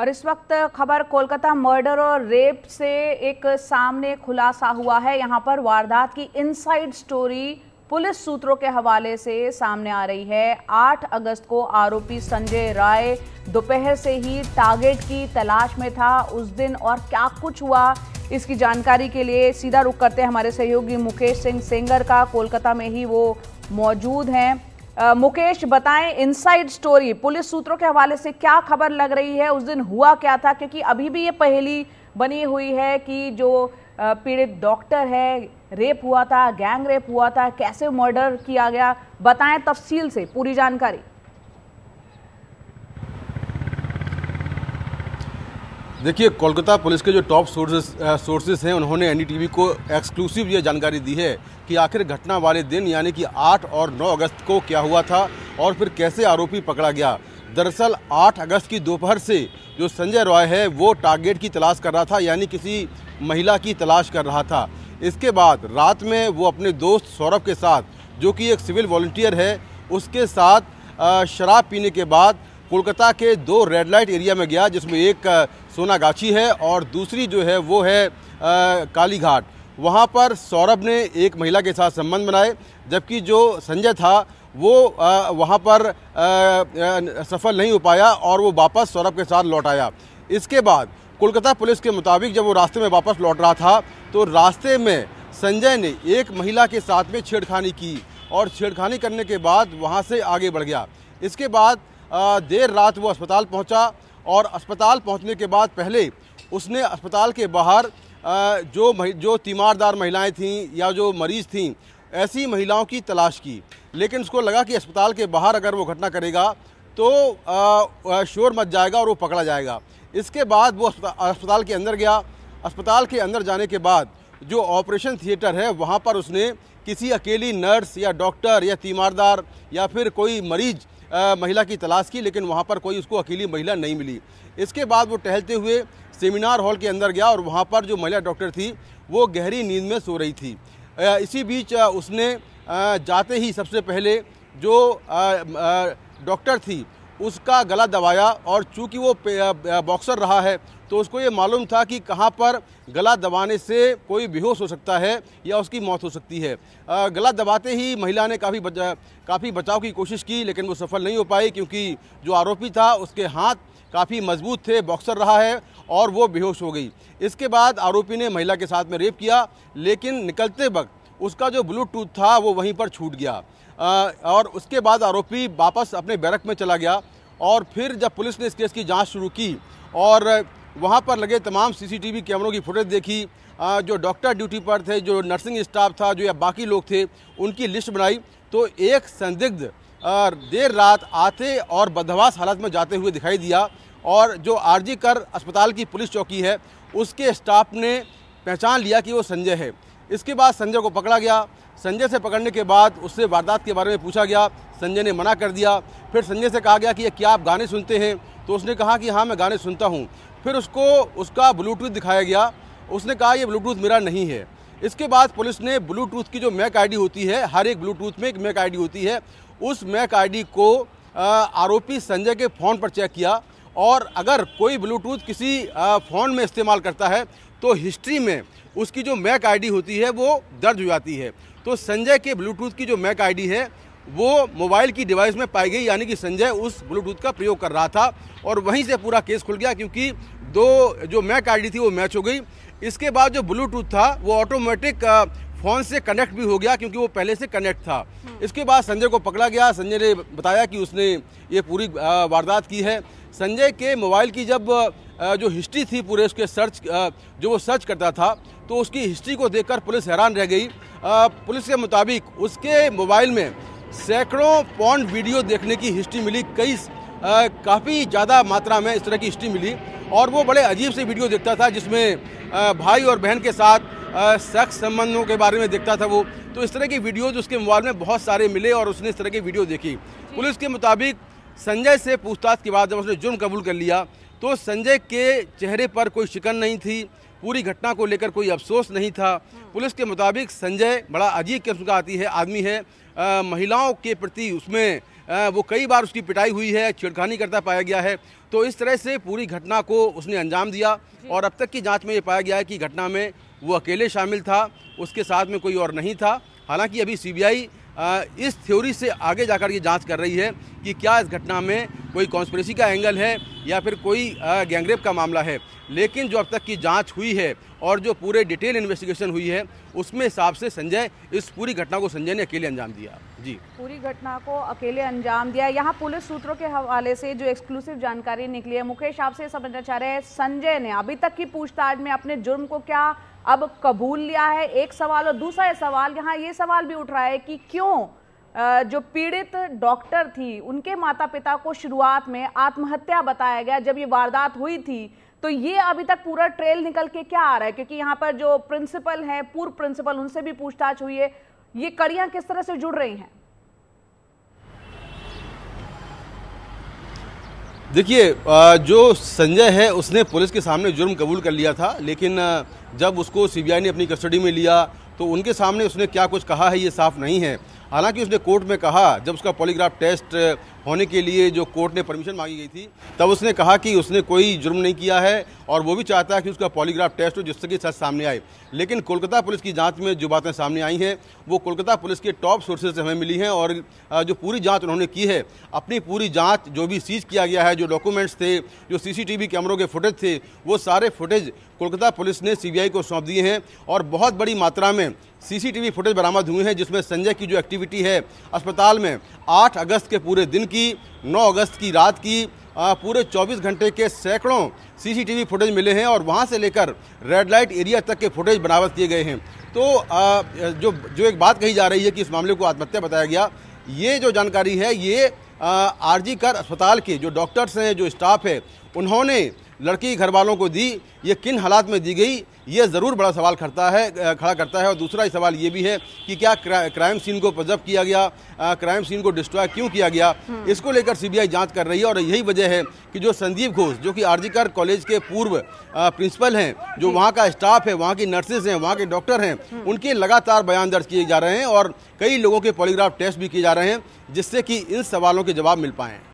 और इस वक्त खबर कोलकाता मर्डर और रेप से एक सामने खुलासा हुआ है यहाँ पर वारदात की इनसाइड स्टोरी पुलिस सूत्रों के हवाले से सामने आ रही है 8 अगस्त को आरोपी संजय राय दोपहर से ही टारगेट की तलाश में था उस दिन और क्या कुछ हुआ इसकी जानकारी के लिए सीधा रुख करते हैं हमारे सहयोगी मुकेश सिंह सेंगर का कोलकाता में ही वो मौजूद हैं आ, मुकेश बताएं इनसाइड स्टोरी पुलिस सूत्रों के हवाले से क्या खबर लग रही है उस दिन हुआ क्या था क्योंकि अभी भी ये पहली बनी हुई है कि जो पीड़ित डॉक्टर है रेप हुआ था गैंग रेप हुआ था कैसे मर्डर किया गया बताएं तफसील से पूरी जानकारी देखिए कोलकाता पुलिस के जो टॉप सोर्सेस सोर्सेज हैं उन्होंने एनडीटीवी को एक्सक्लूसिव ये जानकारी दी है कि आखिर घटना वाले दिन यानी कि 8 और 9 अगस्त को क्या हुआ था और फिर कैसे आरोपी पकड़ा गया दरअसल 8 अगस्त की दोपहर से जो संजय रॉय है वो टारगेट की तलाश कर रहा था यानी किसी महिला की तलाश कर रहा था इसके बाद रात में वो अपने दोस्त सौरभ के साथ जो कि एक सिविल वॉल्टियर है उसके साथ शराब पीने के बाद कोलकाता के दो रेड लाइट एरिया में गया जिसमें एक सोनागाछी है और दूसरी जो है वो है कालीघाट वहाँ पर सौरभ ने एक महिला के साथ संबंध बनाए जबकि जो संजय था वो वहाँ पर सफल नहीं हो पाया और वो वापस सौरभ के साथ लौट आया इसके बाद कोलकाता पुलिस के मुताबिक जब वो रास्ते में वापस लौट रहा था तो रास्ते में संजय ने एक महिला के साथ में छेड़खानी की और छेड़खानी करने के बाद वहाँ से आगे बढ़ गया इसके बाद देर रात वो अस्पताल पहुंचा और अस्पताल पहुंचने के बाद पहले उसने अस्पताल के बाहर जो जो तीमारदार महिलाएं थीं या जो मरीज़ थीं ऐसी महिलाओं की तलाश की लेकिन उसको लगा कि अस्पताल के बाहर अगर वो घटना करेगा तो शोर मच जाएगा और वो पकड़ा जाएगा इसके बाद वो अस्पताल के अंदर गया अस्पताल के अंदर जाने के बाद जो ऑपरेशन थिएटर है वहाँ पर उसने किसी अकेली नर्स या डॉक्टर या तीमारदार या फिर कोई मरीज़ महिला की तलाश की लेकिन वहाँ पर कोई उसको अकेली महिला नहीं मिली इसके बाद वो टहलते हुए सेमिनार हॉल के अंदर गया और वहाँ पर जो महिला डॉक्टर थी वो गहरी नींद में सो रही थी इसी बीच उसने जाते ही सबसे पहले जो डॉक्टर थी उसका गला दबाया और चूंकि वो बॉक्सर रहा है तो उसको ये मालूम था कि कहाँ पर गला दबाने से कोई बेहोश हो सकता है या उसकी मौत हो सकती है गला दबाते ही महिला ने काफ़ी बचा, काफ़ी बचाव की कोशिश की लेकिन वो सफल नहीं हो पाई क्योंकि जो आरोपी था उसके हाथ काफ़ी मजबूत थे बॉक्सर रहा है और वो बेहोश हो गई इसके बाद आरोपी ने महिला के साथ में रेप किया लेकिन निकलते वक्त उसका जो ब्लूटूथ था वो वहीं पर छूट गया आ, और उसके बाद आरोपी वापस अपने बैरक में चला गया और फिर जब पुलिस ने इस केस की जांच शुरू की और वहाँ पर लगे तमाम सीसीटीवी कैमरों की फुटेज देखी जो डॉक्टर ड्यूटी पर थे जो नर्सिंग स्टाफ था जो या बाकी लोग थे उनकी लिस्ट बनाई तो एक संदिग्ध देर रात आते और बदहवास हालत में जाते हुए दिखाई दिया और जो आरजी कर अस्पताल की पुलिस चौकी है उसके स्टाफ ने पहचान लिया कि वो संजय है इसके बाद संजय को पकड़ा गया संजय से पकड़ने के बाद उससे वारदात के बारे में पूछा गया संजय ने मना कर दिया फिर संजय से कहा गया कि क्या आप गाने सुनते हैं तो उसने कहा कि हाँ मैं गाने सुनता हूँ फिर उसको उसका ब्लूटूथ दिखाया गया उसने कहा यह ब्लूटूथ मेरा नहीं है इसके बाद पुलिस ने ब्लूटूथ की जो मैक आईडी होती है हर एक ब्लूटूथ में एक मैक आईडी होती है उस मैक आईडी को आरोपी संजय के फ़ोन पर चेक किया और अगर कोई ब्लूटूथ किसी फ़ोन में इस्तेमाल करता है तो हिस्ट्री में उसकी जो मैक आईडी होती है वो दर्ज हो जाती है तो संजय के ब्लूटूथ की जो मैक आईडी है वो मोबाइल की डिवाइस में पाई गई यानी कि संजय उस ब्लूटूथ का प्रयोग कर रहा था और वहीं से पूरा केस खुल गया क्योंकि दो जो मैक आईडी थी वो मैच हो गई इसके बाद जो ब्लूटूथ था वो ऑटोमेटिक फ़ोन से कनेक्ट भी हो गया क्योंकि वो पहले से कनेक्ट था इसके बाद संजय को पकड़ा गया संजय ने बताया कि उसने ये पूरी वारदात की है संजय के मोबाइल की जब जो हिस्ट्री थी पूरे उसके सर्च जो वो सर्च करता था तो उसकी हिस्ट्री को देखकर पुलिस हैरान रह गई पुलिस के मुताबिक उसके मोबाइल में सैकड़ों पॉन वीडियो देखने की हिस्ट्री मिली कई काफ़ी ज़्यादा मात्रा में इस तरह की हिस्ट्री मिली और वो बड़े अजीब से वीडियो देखता था जिसमें भाई और बहन के साथ शख्स संबंधों के बारे में देखता था वो तो इस तरह की वीडियोज़ उसके मोबाइल में बहुत सारे मिले और उसने इस तरह की वीडियो देखी पुलिस के मुताबिक संजय से पूछताछ के बाद जब उसने जुर्म कबूल कर लिया तो संजय के चेहरे पर कोई शिकन नहीं थी पूरी घटना को लेकर कोई अफसोस नहीं था हाँ। पुलिस के मुताबिक संजय बड़ा अजीब किस्म का आती है आदमी है आ, महिलाओं के प्रति उसमें आ, वो कई बार उसकी पिटाई हुई है छिड़खानी करता पाया गया है तो इस तरह से पूरी घटना को उसने अंजाम दिया और अब तक की जांच में ये पाया गया है कि घटना में वो अकेले शामिल था उसके साथ में कोई और नहीं था हालांकि अभी सीबीआई इस थ्योरी से आगे जाकर ये जांच कर रही है कि क्या इस घटना में कोई कॉन्स्परेसी का एंगल है या फिर कोई गैंगरेप का मामला है लेकिन जो अब तक की जांच हुई है और जो पूरे डिटेल इन्वेस्टिगेशन हुई है उसमें हिसाब से संजय इस पूरी घटना को संजय ने अकेले अंजाम दिया जी पूरी घटना को अकेले अंजाम दिया यहाँ पुलिस सूत्रों के हवाले से जो एक्सक्लूसिव जानकारी निकली है मुकेश आपसे समझना चाह रहे हैं संजय ने अभी तक की पूछताछ में अपने जुर्म को क्या अब कबूल लिया है एक सवाल और दूसरा सवाल यहाँ ये सवाल भी उठ रहा है कि क्यों जो पीड़ित डॉक्टर थी उनके माता पिता को शुरुआत में आत्महत्या बताया गया जब ये वारदात हुई थी तो ये अभी तक पूरा ट्रेल निकल के क्या आ रहा है क्योंकि यहाँ पर जो प्रिंसिपल हैं पूर्व प्रिंसिपल उनसे भी पूछताछ हुई है ये कड़ियाँ किस तरह से जुड़ रही हैं देखिए जो संजय है उसने पुलिस के सामने जुर्म कबूल कर लिया था लेकिन जब उसको सीबीआई ने अपनी कस्टडी में लिया तो उनके सामने उसने क्या कुछ कहा है ये साफ नहीं है हालांकि उसने कोर्ट में कहा जब उसका पॉलीग्राफ टेस्ट होने के लिए जो कोर्ट ने परमिशन मांगी गई थी तब उसने कहा कि उसने कोई जुर्म नहीं किया है और वो भी चाहता है कि उसका पॉलीग्राफ टेस्ट हो जिससे कि सच सामने आए लेकिन कोलकाता पुलिस की जाँच में जो बातें सामने आई हैं वो कोलकाता पुलिस के टॉप सोर्सेज से हमें मिली हैं और जो पूरी जाँच उन्होंने की है अपनी पूरी जाँच जो भी सीज किया गया है जो डॉक्यूमेंट्स थे जो सी कैमरों के फुटेज थे वो सारे फुटेज कोलकाता पुलिस ने सी को सौंप दिए हैं और बहुत बड़ी मात्रा में सी फुटेज बरामद हुए हैं जिसमें संजय की जो एक्टिविटी एक्टिविटी है अस्पताल में 8 अगस्त के पूरे दिन की 9 अगस्त की रात की पूरे 24 घंटे के सैकड़ों सीसीटीवी फुटेज मिले हैं और वहां से लेकर रेड लाइट एरिया तक के फुटेज बरामद किए गए हैं तो जो जो एक बात कही जा रही है कि इस मामले को आत्महत्या बताया गया ये जो जानकारी है ये आरजी कर अस्पताल के जो डॉक्टर्स हैं जो स्टाफ है उन्होंने लड़की घर वालों को दी ये किन हालात में दी गई ये ज़रूर बड़ा सवाल खड़ता है खड़ा करता है और दूसरा सवाल ये भी है कि क्या क्रा, क्राइम सीन को प्रजब किया गया आ, क्राइम सीन को डिस्ट्रॉय क्यों किया गया हम्म। इसको लेकर सीबीआई जांच कर रही है और यही वजह है कि जो संदीप घोष जो कि आरजीकर कॉलेज के पूर्व प्रिंसिपल हैं जो वहाँ का स्टाफ है वहाँ की नर्सेज हैं वहाँ के डॉक्टर हैं हम्म। उनके लगातार बयान दर्ज किए जा रहे हैं और कई लोगों के पॉलीग्राफ टेस्ट भी किए जा रहे हैं जिससे कि इन सवालों के जवाब मिल पाएँ